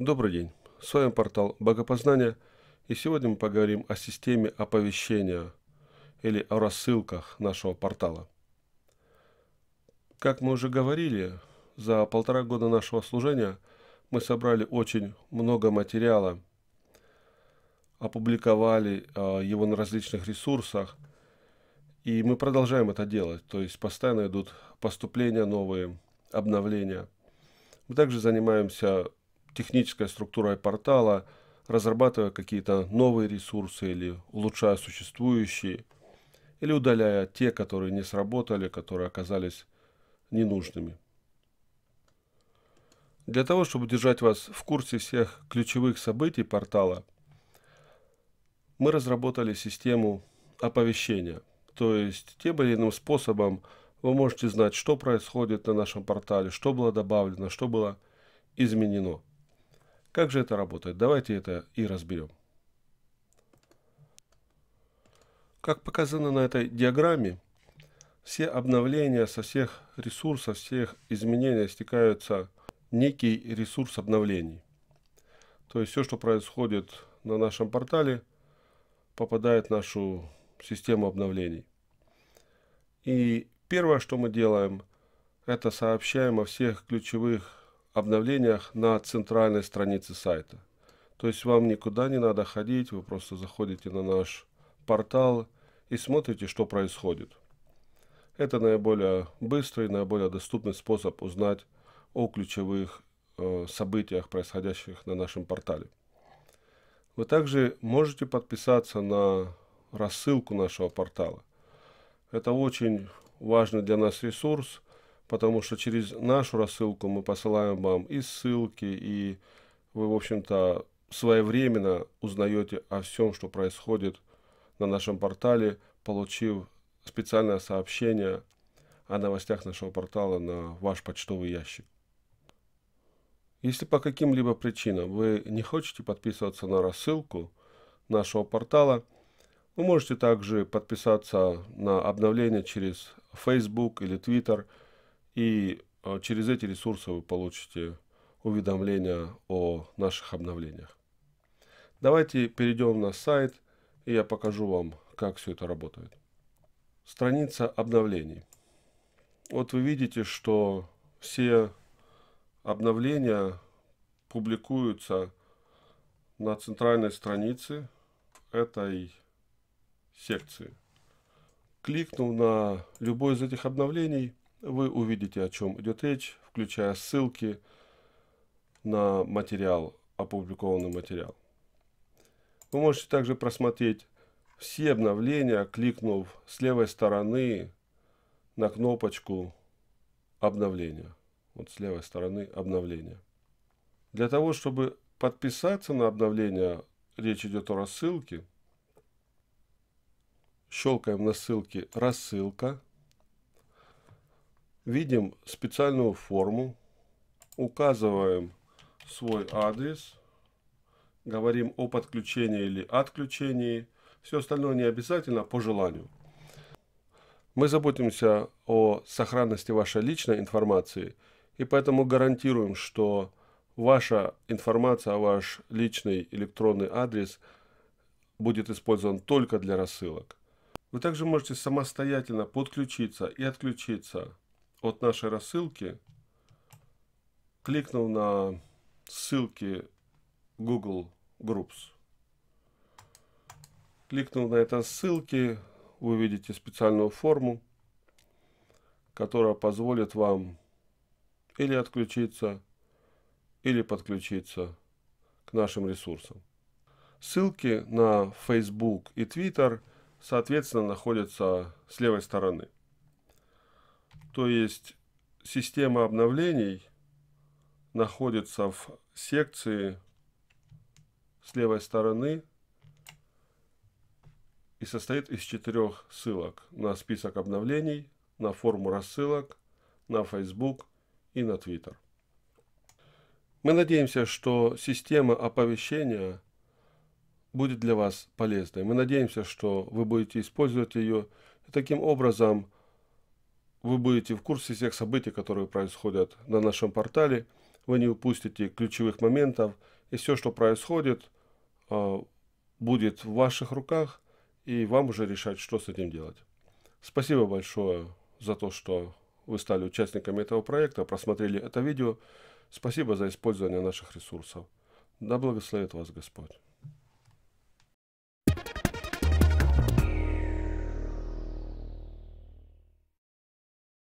Добрый день, с вами портал Богопознания, и сегодня мы поговорим о системе оповещения или о рассылках нашего портала. Как мы уже говорили, за полтора года нашего служения мы собрали очень много материала, опубликовали а, его на различных ресурсах, и мы продолжаем это делать, то есть постоянно идут поступления новые, обновления. Мы также занимаемся техническая структура портала, разрабатывая какие-то новые ресурсы или улучшая существующие, или удаляя те, которые не сработали, которые оказались ненужными. Для того, чтобы держать вас в курсе всех ключевых событий портала, мы разработали систему оповещения. То есть тем или иным способом вы можете знать, что происходит на нашем портале, что было добавлено, что было изменено – как же это работает? Давайте это и разберем. Как показано на этой диаграмме, все обновления со всех ресурсов, всех изменений стекаются некий ресурс обновлений. То есть все, что происходит на нашем портале, попадает в нашу систему обновлений. И первое, что мы делаем, это сообщаем о всех ключевых обновлениях на центральной странице сайта. То есть вам никуда не надо ходить, вы просто заходите на наш портал и смотрите, что происходит. Это наиболее быстрый, наиболее доступный способ узнать о ключевых э, событиях, происходящих на нашем портале. Вы также можете подписаться на рассылку нашего портала. Это очень важный для нас ресурс – потому что через нашу рассылку мы посылаем вам и ссылки, и вы, в общем-то, своевременно узнаете о всем, что происходит на нашем портале, получив специальное сообщение о новостях нашего портала на ваш почтовый ящик. Если по каким-либо причинам вы не хотите подписываться на рассылку нашего портала, вы можете также подписаться на обновления через Facebook или Twitter – и а, через эти ресурсы вы получите уведомления о наших обновлениях. Давайте перейдем на сайт, и я покажу вам, как все это работает. Страница обновлений. Вот вы видите, что все обновления публикуются на центральной странице этой секции. Кликнув на любое из этих обновлений, вы увидите, о чем идет речь, включая ссылки на материал, опубликованный материал. Вы можете также просмотреть все обновления, кликнув с левой стороны на кнопочку обновления. Вот с левой стороны обновления. Для того, чтобы подписаться на обновление, речь идет о рассылке. Щелкаем на ссылке «Рассылка» видим специальную форму, указываем свой адрес, говорим о подключении или отключении. Все остальное не обязательно, а по желанию. Мы заботимся о сохранности вашей личной информации и поэтому гарантируем, что ваша информация, ваш личный электронный адрес будет использован только для рассылок. Вы также можете самостоятельно подключиться и отключиться от нашей рассылки, кликнул на ссылки Google Groups. Кликнул на это ссылки, вы увидите специальную форму, которая позволит вам или отключиться, или подключиться к нашим ресурсам. Ссылки на Facebook и Twitter, соответственно, находятся с левой стороны. То есть система обновлений находится в секции с левой стороны и состоит из четырех ссылок на список обновлений, на форму рассылок, на Facebook и на Twitter. Мы надеемся, что система оповещения будет для вас полезной. Мы надеемся, что вы будете использовать ее. И таким образом вы будете в курсе всех событий, которые происходят на нашем портале. Вы не упустите ключевых моментов. И все, что происходит, а, будет в ваших руках, и вам уже решать, что с этим делать. Спасибо большое за то, что вы стали участниками этого проекта, просмотрели это видео. Спасибо за использование наших ресурсов. Да благословит вас Господь.